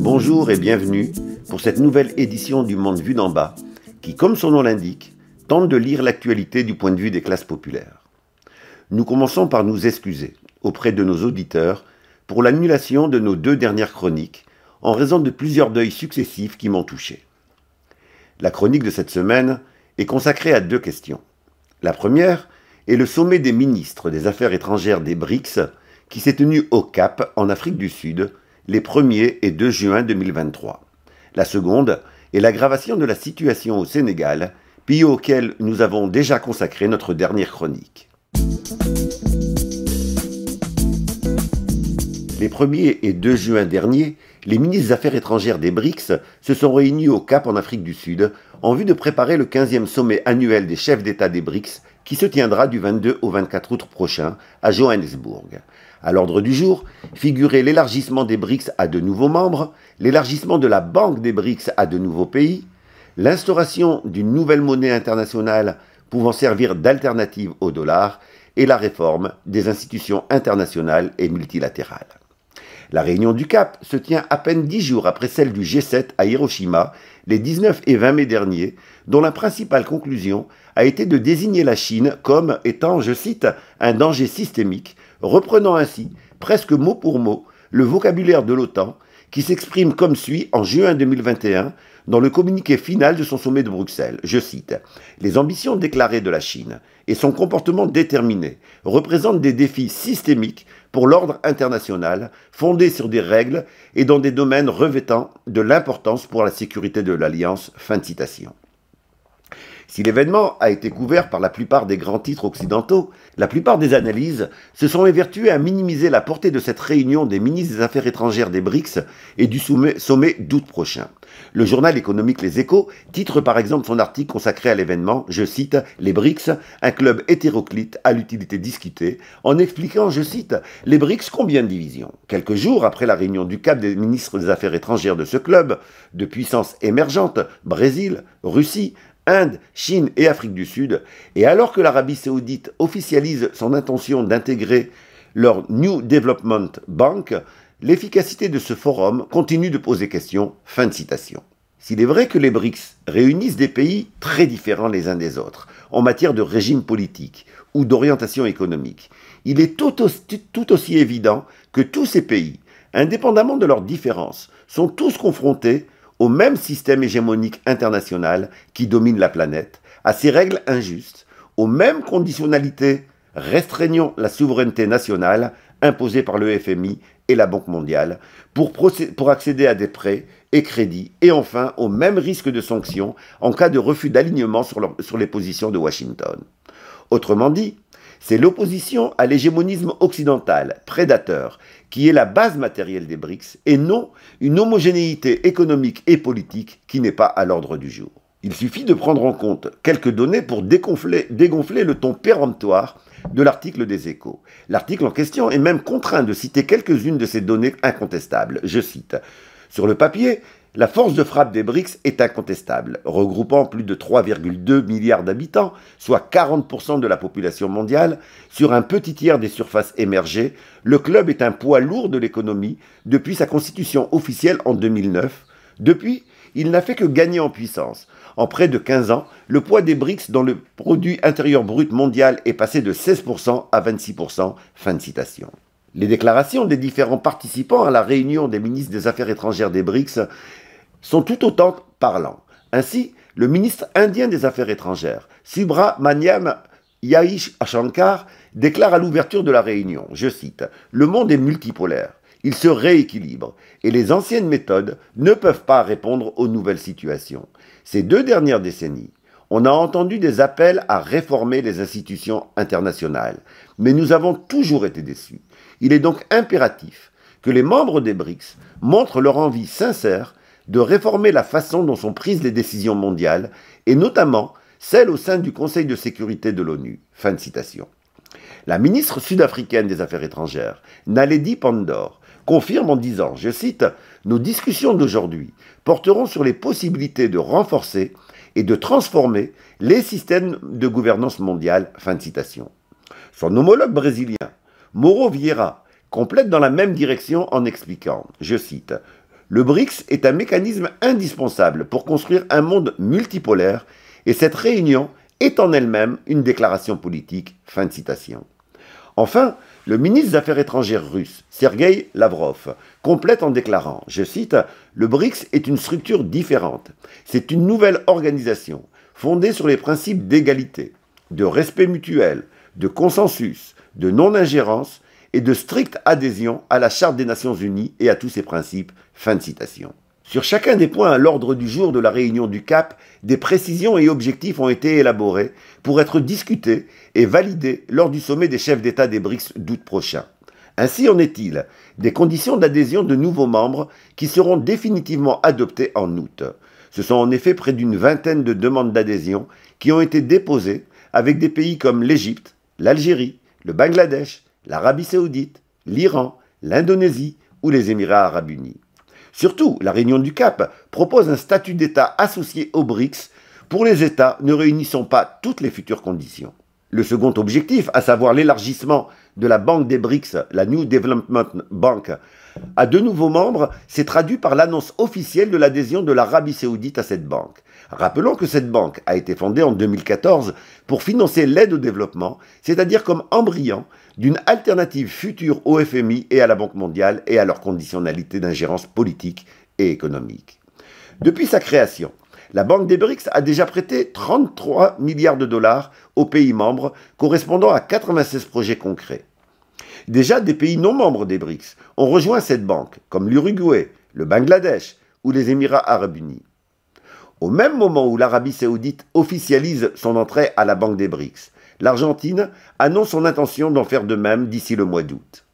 Bonjour et bienvenue pour cette nouvelle édition du Monde vu d'en bas, qui, comme son nom l'indique, tente de lire l'actualité du point de vue des classes populaires. Nous commençons par nous excuser auprès de nos auditeurs pour l'annulation de nos deux dernières chroniques en raison de plusieurs deuils successifs qui m'ont touché. La chronique de cette semaine est consacrée à deux questions. La première est le sommet des ministres des Affaires étrangères des BRICS qui s'est tenu au Cap en Afrique du Sud les 1er et 2 juin 2023. La seconde est l'aggravation de la situation au Sénégal, pays auquel nous avons déjà consacré notre dernière chronique. Les 1er et 2 juin dernier, les ministres des Affaires étrangères des BRICS se sont réunis au Cap en Afrique du Sud en vue de préparer le 15e sommet annuel des chefs d'État des BRICS qui se tiendra du 22 au 24 août prochain à Johannesburg. À l'ordre du jour figurait l'élargissement des BRICS à de nouveaux membres, l'élargissement de la Banque des BRICS à de nouveaux pays, l'instauration d'une nouvelle monnaie internationale pouvant servir d'alternative au dollar et la réforme des institutions internationales et multilatérales. La réunion du CAP se tient à peine dix jours après celle du G7 à Hiroshima, les 19 et 20 mai dernier, dont la principale conclusion a été de désigner la Chine comme étant, je cite, un danger systémique, reprenant ainsi, presque mot pour mot, le vocabulaire de l'OTAN, qui s'exprime comme suit en juin 2021 dans le communiqué final de son sommet de Bruxelles. Je cite Les ambitions déclarées de la Chine et son comportement déterminé représentent des défis systémiques pour l'ordre international, fondé sur des règles et dans des domaines revêtant de l'importance pour la sécurité de l'Alliance. Fin de citation. Si l'événement a été couvert par la plupart des grands titres occidentaux, la plupart des analyses se sont évertuées à minimiser la portée de cette réunion des ministres des Affaires étrangères des BRICS et du sommet d'août prochain. Le journal économique Les Échos titre par exemple son article consacré à l'événement, je cite, Les BRICS, un club hétéroclite à l'utilité discutée, en expliquant, je cite, Les BRICS combien de divisions Quelques jours après la réunion du cap des ministres des Affaires étrangères de ce club, de puissances émergentes, Brésil, Russie, Inde, Chine et Afrique du Sud, et alors que l'Arabie saoudite officialise son intention d'intégrer leur New Development Bank, l'efficacité de ce forum continue de poser question. Fin de citation. S'il est vrai que les BRICS réunissent des pays très différents les uns des autres en matière de régime politique ou d'orientation économique, il est tout aussi, évident que tous ces pays, indépendamment de leurs différences, sont tous confrontés au même système hégémonique international qui domine la planète, à ces règles injustes, aux mêmes conditionnalités restreignant la souveraineté nationale imposée par le FMI et la Banque mondiale pour, accéder à des prêts et crédits et enfin aux même risque de sanctions en cas de refus d'alignement sur les positions de Washington. Autrement dit, c'est l'opposition à l'hégémonisme occidental, prédateur, qui est la base matérielle des BRICS, et non une homogénéité économique et politique qui n'est pas à l'ordre du jour. Il suffit de prendre en compte quelques données pour dégonfler, dégonfler le ton péremptoire de l'article des échos. L'article en question est même contraint de citer quelques-unes de ces données incontestables. Je cite. Sur le papier, la force de frappe des BRICS est incontestable. Regroupant plus de 3,2 milliards d'habitants, soit 40% de la population mondiale, sur un petit tiers des surfaces émergées, le club est un poids lourd de l'économie depuis sa constitution officielle en 2009. Depuis, il n'a fait que gagner en puissance. En près de 15 ans, le poids des BRICS dans le produit intérieur brut mondial est passé de 16% à 26%. Fin de citation. Les déclarations des différents participants à la réunion des ministres des Affaires étrangères des BRICS sont tout autant parlants. Ainsi, le ministre indien des Affaires étrangères, Maniam Yahish Ashankar, déclare à l'ouverture de la réunion, je cite, Le monde est multipolaire, il se rééquilibre, et les anciennes méthodes ne peuvent pas répondre aux nouvelles situations. Ces deux dernières décennies, on a entendu des appels à réformer les institutions internationales, mais nous avons toujours été déçus. Il est donc impératif que les membres des BRICS montrent leur envie sincère de réformer la façon dont sont prises les décisions mondiales, et notamment celles au sein du Conseil de sécurité de l'ONU. Fin de citation. La ministre sud-africaine des Affaires étrangères, Naledi Pandor, confirme en disant, je cite, Nos discussions d'aujourd'hui porteront sur les possibilités de renforcer et de transformer les systèmes de gouvernance mondiale. Fin de citation. Son homologue brésilien, Moro Vieira, complète dans la même direction en expliquant, je cite, le BRICS est un mécanisme indispensable pour construire un monde multipolaire et cette réunion est en elle-même une déclaration politique. Fin citation. Enfin, le ministre des Affaires étrangères russe, Sergei Lavrov, complète en déclarant, je cite, Le BRICS est une structure différente. C'est une nouvelle organisation fondée sur les principes d'égalité, de respect mutuel, de consensus, de non-ingérence, et de stricte adhésion à la Charte des Nations Unies et à tous ses principes. Fin de citation. Sur chacun des points à l'ordre du jour de la réunion du CAP, des précisions et objectifs ont été élaborés pour être discutés et validés lors du sommet des chefs d'État des BRICS d'août prochain. Ainsi en est-il des conditions d'adhésion de nouveaux membres qui seront définitivement adoptées en août. Ce sont en effet près d'une vingtaine de demandes d'adhésion qui ont été déposées avec des pays comme l'Égypte, l'Algérie, le Bangladesh, l'Arabie saoudite, l'Iran, l'Indonésie ou les Émirats arabes unis. Surtout, la Réunion du Cap propose un statut d'État associé aux BRICS pour les États ne réunissant pas toutes les futures conditions. Le second objectif, à savoir l'élargissement de la Banque des BRICS, la New Development Bank, à de nouveaux membres, s'est traduit par l'annonce officielle de l'adhésion de l'Arabie saoudite à cette banque. Rappelons que cette banque a été fondée en 2014 pour financer l'aide au développement, c'est-à-dire comme embryon d'une alternative future au FMI et à la Banque mondiale et à leur conditionnalité d'ingérence politique et économique. Depuis sa création, la Banque des BRICS a déjà prêté 33 milliards de dollars aux pays membres, correspondant à 96 projets concrets. Déjà, des pays non membres des BRICS ont rejoint cette banque, comme l'Uruguay, le Bangladesh ou les Émirats arabes unis. Au même moment où l'Arabie saoudite officialise son entrée à la Banque des BRICS, l'Argentine annonce son intention d'en faire de même d'ici le mois d'août.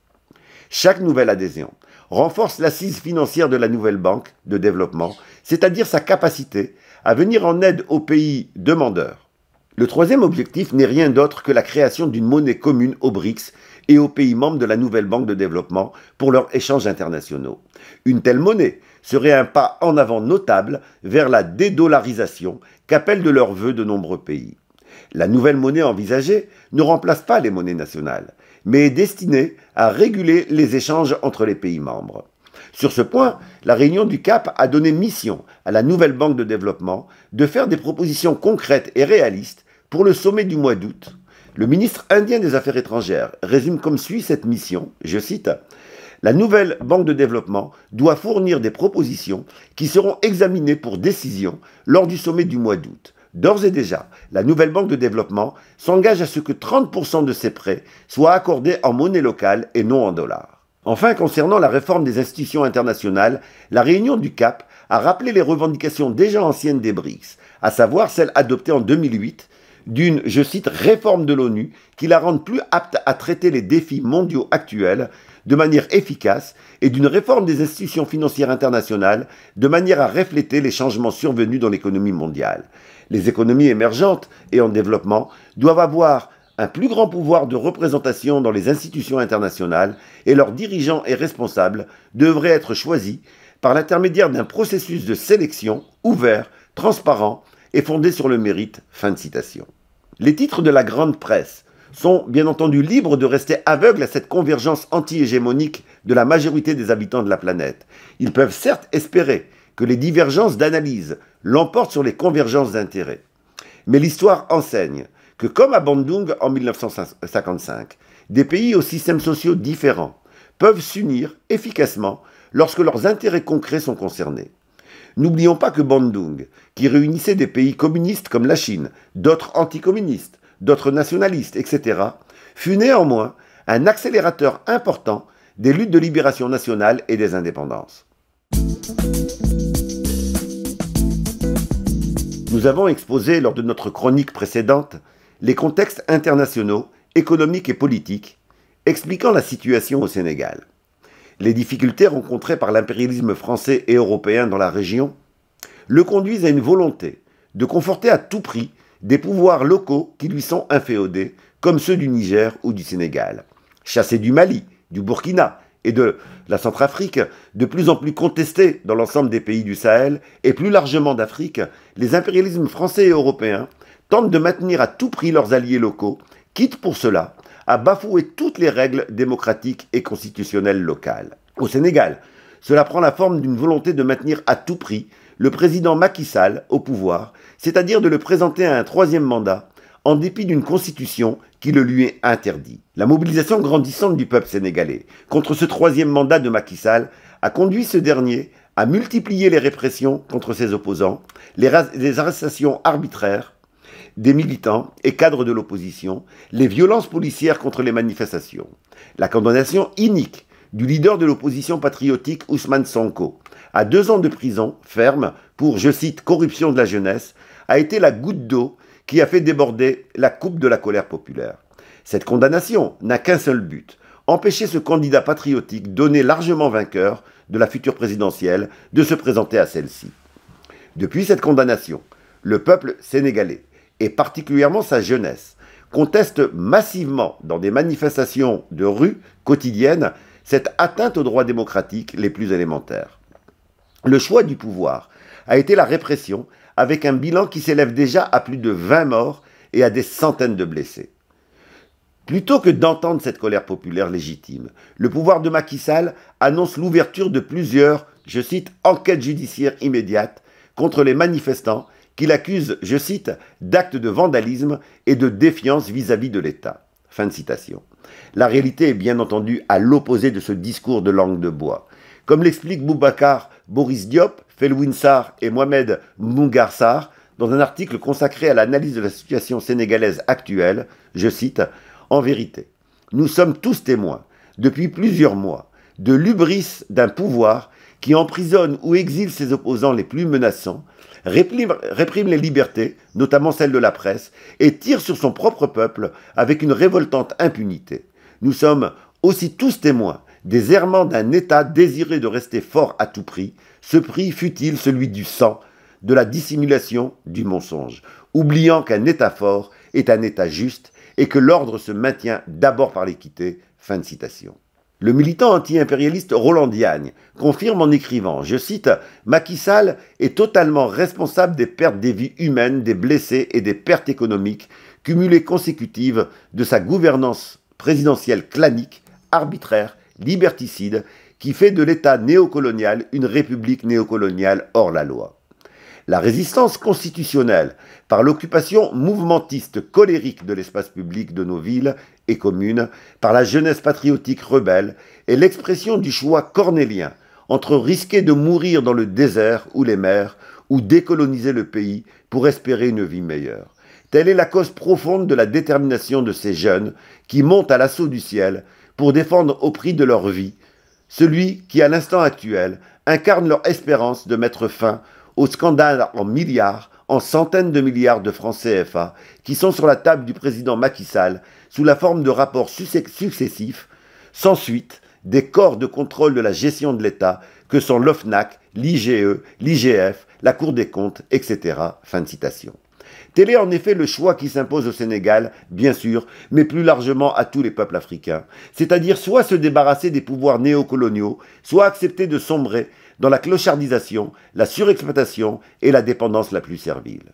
Chaque nouvelle adhésion renforce l'assise financière de la nouvelle banque de développement, c'est-à-dire sa capacité à venir en aide aux pays demandeurs. Le troisième objectif n'est rien d'autre que la création d'une monnaie commune aux BRICS et aux pays membres de la nouvelle banque de développement pour leurs échanges internationaux. Une telle monnaie serait un pas en avant notable vers la dédollarisation qu'appellent de leurs voeux de nombreux pays. La nouvelle monnaie envisagée ne remplace pas les monnaies nationales, mais est destinée à réguler les échanges entre les pays membres. Sur ce point, la réunion du CAP a donné mission à la nouvelle Banque de développement de faire des propositions concrètes et réalistes pour le sommet du mois d'août. Le ministre indien des Affaires étrangères résume comme suit cette mission, je cite, La nouvelle Banque de développement doit fournir des propositions qui seront examinées pour décision lors du sommet du mois d'août D'ores et déjà, la nouvelle banque de développement s'engage à ce que 30% de ses prêts soient accordés en monnaie locale et non en dollars. Enfin, concernant la réforme des institutions internationales, la réunion du CAP a rappelé les revendications déjà anciennes des BRICS, à savoir celles adoptées en 2008 d'une, je cite, réforme de l'ONU qui la rende plus apte à traiter les défis mondiaux actuels de manière efficace et d'une réforme des institutions financières internationales de manière à refléter les changements survenus dans l'économie mondiale les économies émergentes et en développement doivent avoir un plus grand pouvoir de représentation dans les institutions internationales et leurs dirigeants et responsables devraient être choisis par l'intermédiaire d'un processus de sélection ouvert, transparent et fondé sur le mérite. Fin de citation. Les titres de la grande presse sont bien entendu libres de rester aveugles à cette convergence anti-hégémonique de la majorité des habitants de la planète. Ils peuvent certes espérer les divergences d'analyse l'emportent sur les convergences d'intérêts. Mais l'histoire enseigne que comme à Bandung en 1955, des pays aux systèmes sociaux différents peuvent s'unir efficacement lorsque leurs intérêts concrets sont concernés. N'oublions pas que Bandung, qui réunissait des pays communistes comme la Chine, d'autres anticommunistes, d'autres nationalistes, etc., fut néanmoins un accélérateur important des luttes de libération nationale et des indépendances. Nous avons exposé lors de notre chronique précédente les contextes internationaux, économiques et politiques, expliquant la situation au Sénégal, les difficultés rencontrées par l'impérialisme français et européen dans la région, le conduisent à une volonté de conforter à tout prix des pouvoirs locaux qui lui sont inféodés, comme ceux du Niger ou du Sénégal. Chassés du Mali, du Burkina, et de la Centrafrique, de plus en plus contestée dans l'ensemble des pays du Sahel et plus largement d'Afrique, les impérialismes français et européens tentent de maintenir à tout prix leurs alliés locaux, quitte pour cela à bafouer toutes les règles démocratiques et constitutionnelles locales. Au Sénégal, cela prend la forme d'une volonté de maintenir à tout prix le président Macky Sall au pouvoir, c'est-à-dire de le présenter à un troisième mandat en dépit d'une constitution qui le lui est interdit. La mobilisation grandissante du peuple sénégalais contre ce troisième mandat de Macky Sall a conduit ce dernier à multiplier les répressions contre ses opposants, les, arrestations arbitraires des militants et cadres de l'opposition, les violences policières contre les manifestations, la condamnation inique du leader de l'opposition patriotique Ousmane Sonko à deux ans de prison ferme pour, je cite, corruption de la jeunesse, a été la goutte d'eau qui a fait déborder la coupe de la colère populaire. Cette condamnation n'a qu'un seul but, empêcher ce candidat patriotique donné largement vainqueur de la future présidentielle de se présenter à celle-ci. Depuis cette condamnation, le peuple sénégalais, et particulièrement sa jeunesse, conteste massivement dans des manifestations de rue quotidiennes cette atteinte aux droits démocratiques les plus élémentaires. Le choix du pouvoir a été la répression avec un bilan qui s'élève déjà à plus de 20 morts et à des centaines de blessés. Plutôt que d'entendre cette colère populaire légitime, le pouvoir de Macky Sall annonce l'ouverture de plusieurs, je cite, enquêtes judiciaires immédiates contre les manifestants qu'il accuse, je cite, d'actes de vandalisme et de défiance vis-à-vis de l'État. Fin de citation. La réalité est bien entendu à l'opposé de ce discours de langue de bois. Comme l'explique Boubacar Boris Diop, Felwinsar et Mohamed Mungarsar, dans un article consacré à l'analyse de la situation sénégalaise actuelle, je cite, En vérité, nous sommes tous témoins, depuis plusieurs mois, de l'ubris d'un pouvoir qui emprisonne ou exile ses opposants les plus menaçants, réprime, les libertés, notamment celle de la presse, et tire sur son propre peuple avec une révoltante impunité. Nous sommes aussi tous témoins des errements d'un État désiré de rester fort à tout prix, ce prix fut-il celui du sang, de la dissimulation, du mensonge, oubliant qu'un État fort est un État juste et que l'ordre se maintient d'abord par l'équité. Fin de citation. Le militant anti-impérialiste Roland Diagne confirme en écrivant, je cite, Macky Sall est totalement responsable des pertes des vies humaines, des blessés et des pertes économiques cumulées consécutives de sa gouvernance présidentielle clanique, arbitraire, liberticide qui fait de l'État néocolonial une république néocoloniale hors la loi. La résistance constitutionnelle par l'occupation mouvementiste colérique de l'espace public de nos villes et communes, par la jeunesse patriotique rebelle, est l'expression du choix cornélien entre risquer de mourir dans le désert ou les mers, ou décoloniser le pays pour espérer une vie meilleure. Telle est la cause profonde de la détermination de ces jeunes qui montent à l'assaut du ciel pour défendre au prix de leur vie celui qui, à l'instant actuel, incarne leur espérance de mettre fin au scandale en milliards, en centaines de milliards de francs CFA qui sont sur la table du président Macky Sall sous la forme de rapports successifs, sans suite, des corps de contrôle de la gestion de l'État que sont l'OFNAC, l'IGE, l'IGF, la Cour des comptes, etc. Fin de citation. Tel est en effet le choix qui s'impose au Sénégal, bien sûr, mais plus largement à tous les peuples africains. C'est-à-dire soit se débarrasser des pouvoirs néocoloniaux, soit accepter de sombrer dans la clochardisation, la surexploitation et la dépendance la plus servile.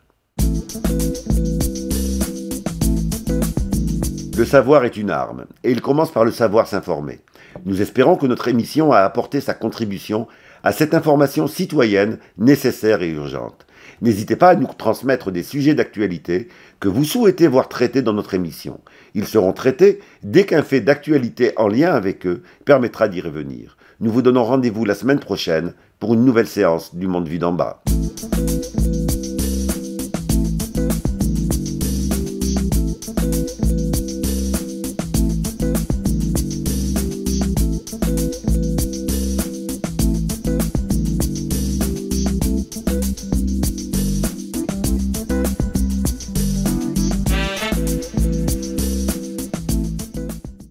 Le savoir est une arme, et il commence par le savoir s'informer. Nous espérons que notre émission a apporté sa contribution à cette information citoyenne nécessaire et urgente. N'hésitez pas à nous transmettre des sujets d'actualité que vous souhaitez voir traités dans notre émission. Ils seront traités dès qu'un fait d'actualité en lien avec eux permettra d'y revenir. Nous vous donnons rendez-vous la semaine prochaine pour une nouvelle séance du Monde Vu d'en bas.